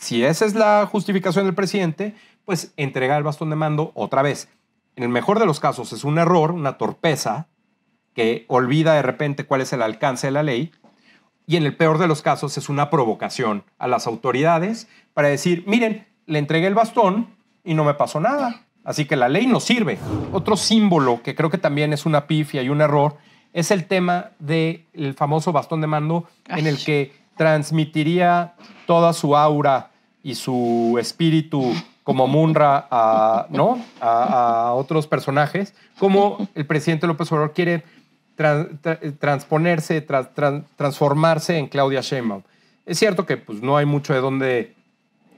Si esa es la justificación del presidente, pues entrega el bastón de mando otra vez. En el mejor de los casos es un error, una torpeza, que olvida de repente cuál es el alcance de la ley. Y en el peor de los casos es una provocación a las autoridades para decir, miren, le entregué el bastón y no me pasó nada. Así que la ley no sirve. Otro símbolo que creo que también es una pifia y un error es el tema del famoso bastón de mando en el que transmitiría toda su aura y su espíritu como Munra a, ¿no? a, otros personajes, como el presidente López Obrador quiere transponerse, transformarse en Claudia Sheinbaum. Es cierto que pues, no hay mucho de dónde,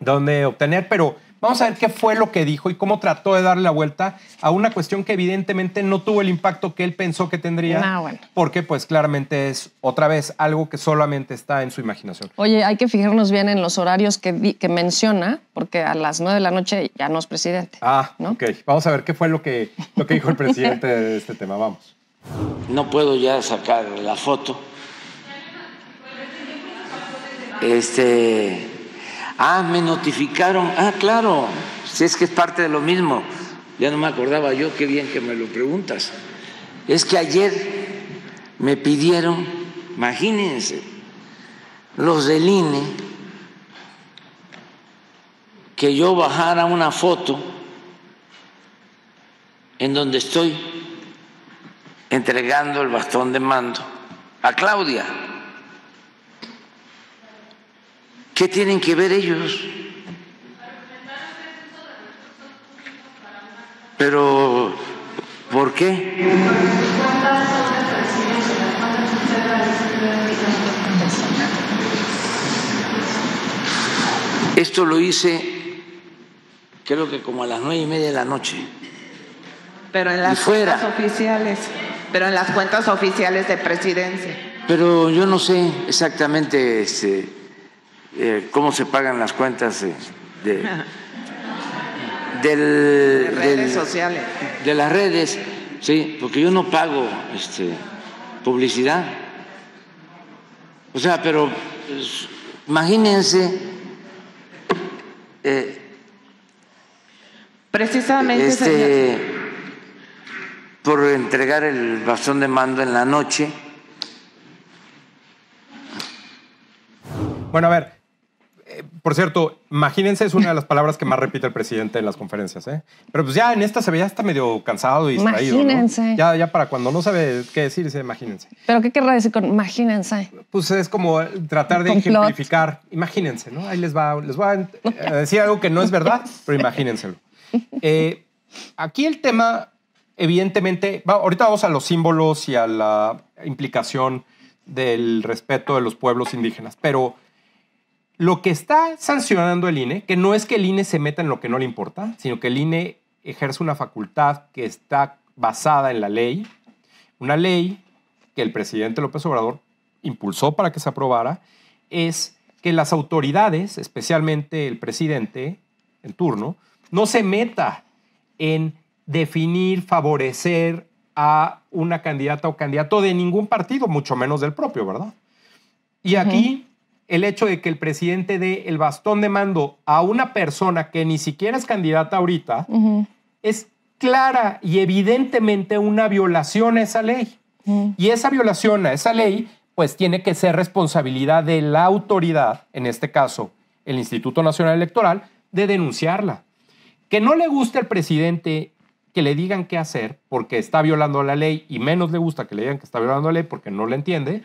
dónde obtener, pero Vamos a ver qué fue lo que dijo y cómo trató de darle la vuelta a una cuestión que evidentemente no tuvo el impacto que él pensó que tendría. Ah, porque pues claramente es otra vez algo que solamente está en su imaginación. Oye, hay que fijarnos bien en los horarios que, menciona, porque a las nueve de la noche ya no es presidente. Ah, ¿no? ok. Vamos a ver qué fue lo que, lo que dijo el presidente de este tema. Vamos. No puedo ya sacar la foto. Este Ah, me notificaron. Ah, claro, si es que es parte de lo mismo. Ya no me acordaba yo, qué bien que me lo preguntas. Es que ayer me pidieron, imagínense, los del INE, que yo bajara una foto en donde estoy entregando el bastón de mando a Claudia. ¿Qué tienen que ver ellos? Pero, ¿por qué? Esto lo hice, creo que como a las nueve y media de la noche. Pero en las cuentas oficiales. Pero en las cuentas oficiales de presidencia. Pero yo no sé exactamente. Este, eh, cómo se pagan las cuentas eh, de, de, redes sociales. De las redes, sí, porque yo no pago este, publicidad. O sea, pero pues, imagínense. Eh, Precisamente. Este, por entregar el bastón de mando en la noche. Bueno, a ver, por cierto, imagínense, es una de las palabras que más repite el presidente en las conferencias. ¿eh? Pero pues ya en esta se veía está medio cansado y distraído. Imagínense. Ya, ya para cuando no sabe qué decir, dice imagínense. ¿Pero qué querrá decir con imagínense? Pues es como eh, tratar de ejemplificar. Imagínense, ¿no? Ahí les va, les a decir algo que no es verdad, pero imagínenselo. Eh, aquí el tema, evidentemente, ahorita vamos a los símbolos y a la implicación del respeto de los pueblos indígenas, pero lo que está sancionando el INE, que no es que el INE se meta en lo que no le importa, sino que el INE ejerce una facultad que está basada en la ley, una ley que el presidente López Obrador impulsó para que se aprobara, es que las autoridades, especialmente el presidente en turno, no se meta en definir, favorecer a una candidata o candidato de ningún partido, mucho menos del propio, ¿verdad? Y aquí el hecho de que el presidente dé el bastón de mando a una persona que ni siquiera es candidata ahorita es clara y evidentemente una violación a esa ley. Y esa violación a esa ley, pues tiene que ser responsabilidad de la autoridad, en este caso el Instituto Nacional Electoral, de denunciarla. Que no le guste al presidente que le digan qué hacer porque está violando la ley y menos le gusta que le digan que está violando la ley porque no la entiende,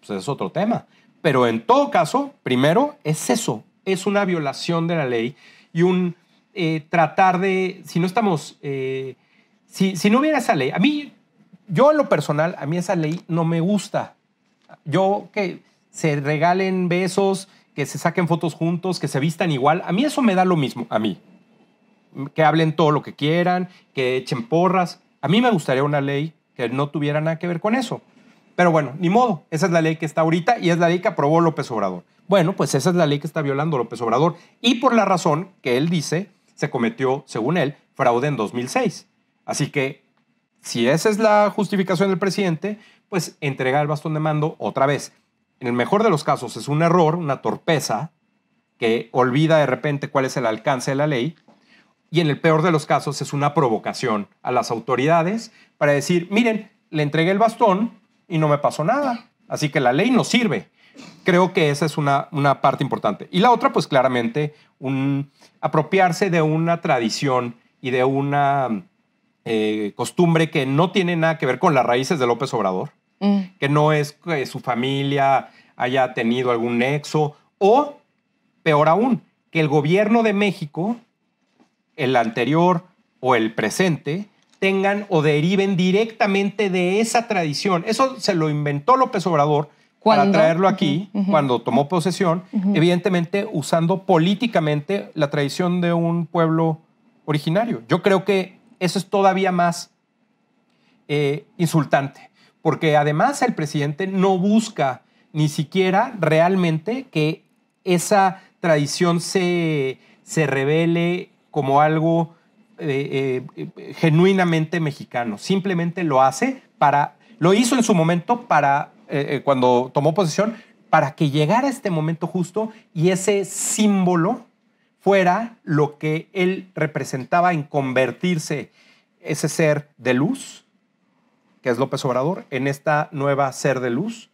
pues es otro tema pero en todo caso, primero es eso, es una violación de la ley y un eh, tratar de, si no estamos, eh, si, si, no hubiera esa ley, a mí, yo en lo personal, a mí esa ley no me gusta. Yo que se regalen besos, que se saquen fotos juntos, que se vistan igual, a mí eso me da lo mismo, a mí. Que hablen todo lo que quieran, que echen porras. A mí me gustaría una ley que no tuviera nada que ver con eso. Pero bueno, ni modo, esa es la ley que está ahorita y es la ley que aprobó López Obrador. Bueno, pues esa es la ley que está violando López Obrador y por la razón que él dice se cometió, según él, fraude en 2006. Así que, si esa es la justificación del presidente, pues entrega el bastón de mando otra vez. En el mejor de los casos es un error, una torpeza, que olvida de repente cuál es el alcance de la ley. Y en el peor de los casos es una provocación a las autoridades para decir, miren, le entregué el bastón, y no me pasó nada. Así que la ley no sirve. Creo que esa es una, una parte importante. Y la otra, pues claramente, un, apropiarse de una tradición y de una eh, costumbre que no tiene nada que ver con las raíces de López Obrador, mm. que no es que su familia haya tenido algún nexo, o peor aún, que el gobierno de México, el anterior o el presente, tengan o deriven directamente de esa tradición. Eso se lo inventó López Obrador para traerlo aquí, cuando tomó posesión, evidentemente usando políticamente la tradición de un pueblo originario. Yo creo que eso es todavía más eh, insultante, porque además el presidente no busca ni siquiera realmente que esa tradición se, se revele como algo eh, eh, eh, genuinamente mexicano. Simplemente lo hace para, lo hizo en su momento para, cuando tomó posesión, para que llegara este momento justo y ese símbolo fuera lo que él representaba en convertirse ese ser de luz, que es López Obrador, en esta nueva ser de luz,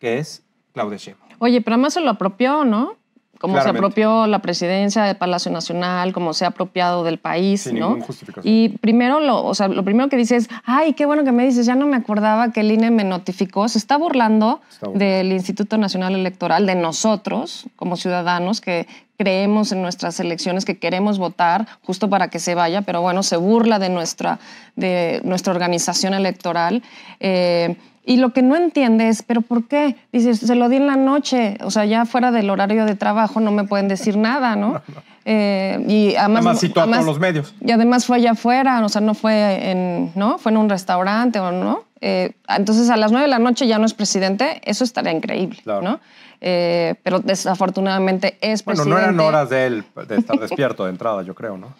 que es Claudia Sheinbaum. Oye, pero además se lo apropió, ¿no? como se apropió la presidencia de Palacio Nacional, como se ha apropiado del país, ¿no? Y primero lo, o sea, lo primero que dice es, ay, qué bueno que me dices, ya no me acordaba que el INE me notificó, se está burlando del Instituto Nacional Electoral, de nosotros como ciudadanos que creemos en nuestras elecciones, que queremos votar justo para que se vaya, pero bueno, se burla de nuestra, de nuestra organización electoral. Eh, y lo que no entiende es, ¿pero por qué? Dice, se lo di en la noche, o sea, ya fuera del horario de trabajo no me pueden decir nada, ¿no? Eh, y además, los medios. Y además fue allá afuera, o sea, no fue en, ¿no? Fue en un restaurante o no. Eh, entonces, a las nueve de la noche ya no es presidente, eso estaría increíble, ¿no? Eh, pero desafortunadamente es presidente. Bueno, no eran horas de él de estar despierto de entrada, yo creo, ¿no?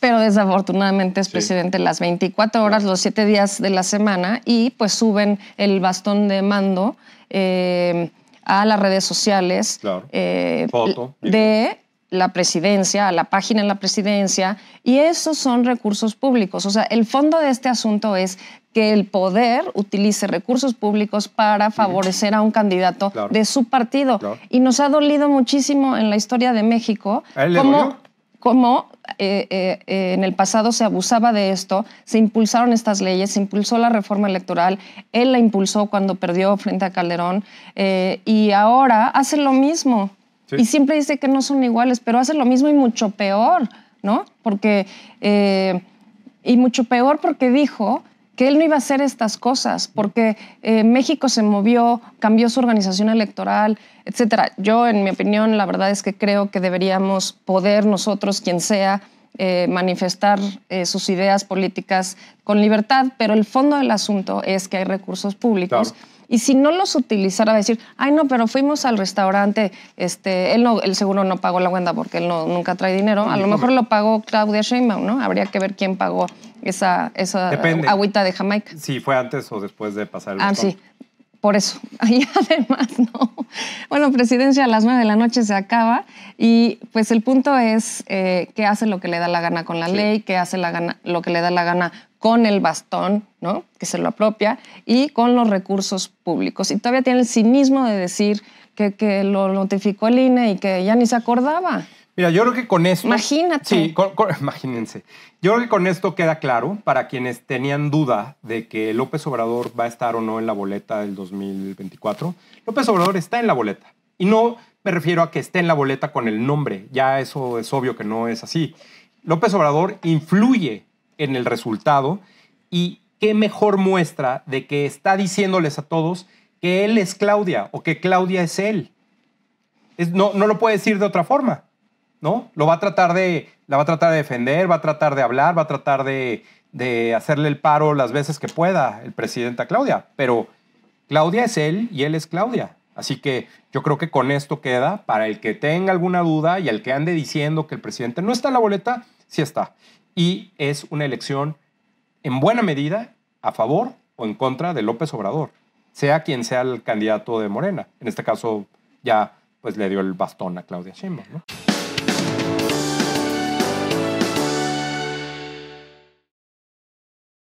pero desafortunadamente es presidente las 24 horas, los 7 días de la semana y pues suben el bastón de mando eh, a las redes sociales eh, de la presidencia, a la página de la presidencia, y esos son recursos públicos. O sea, el fondo de este asunto es que el poder utilice recursos públicos para favorecer a un candidato de su partido. Y nos ha dolido muchísimo en la historia de México como eh, eh, eh, en el pasado se abusaba de esto, se impulsaron estas leyes, se impulsó la reforma electoral, él la impulsó cuando perdió frente a Calderón y ahora hace lo mismo. Y siempre dice que no son iguales, pero hace lo mismo y mucho peor, ¿no? Porque, y mucho peor porque dijo que él no iba a hacer estas cosas, porque eh, México se movió, cambió su organización electoral, etc. Yo, en mi opinión, la verdad es que creo que deberíamos poder nosotros, quien sea, eh, manifestar eh, sus ideas políticas con libertad, pero el fondo del asunto es que hay recursos públicos. Y si no los utilizara, decir, ay, no, pero fuimos al restaurante, este, él, no, seguro no pagó la cuenta porque él no, nunca trae dinero. A lo mejor lo pagó Claudia Sheinbaum, ¿no? Habría que ver quién pagó esa, esa agüita de Jamaica. Sí, fue antes o después de pasar el Ah, por eso. Y además, no. Bueno, presidencia a las nueve de la noche se acaba y pues el punto es eh, que hace lo que le da la gana con la ley, que hace lo que le da la gana con el bastón, ¿no? Que se lo apropia y con los recursos públicos. Y todavía tiene el cinismo de decir que, que lo notificó el INE y que ya ni se acordaba. Mira, yo creo que con esto. Imagínate. Sí, imagínense. Yo creo que con esto queda claro para quienes tenían duda de que López Obrador va a estar o no en la boleta del 2024. López Obrador está en la boleta. Y no me refiero a que esté en la boleta con el nombre. Ya eso es obvio que no es así. López Obrador influye en el resultado y qué mejor muestra de que está diciéndoles a todos que él es Claudia o que Claudia es él. no, no lo puede decir de otra forma. ¿no? Lo va a tratar de, la va a tratar de defender, va a tratar de hablar, va a tratar de, de hacerle el paro las veces que pueda el presidente a Claudia, pero Claudia es él y él es Claudia. Así que yo creo que con esto queda para el que tenga alguna duda y el que ande diciendo que el presidente no está en la boleta, sí está. Y es una elección en buena medida a favor o en contra de López Obrador, sea quien sea el candidato de Morena. En este caso ya pues le dio el bastón a Claudia Sheinbaum, ¿no?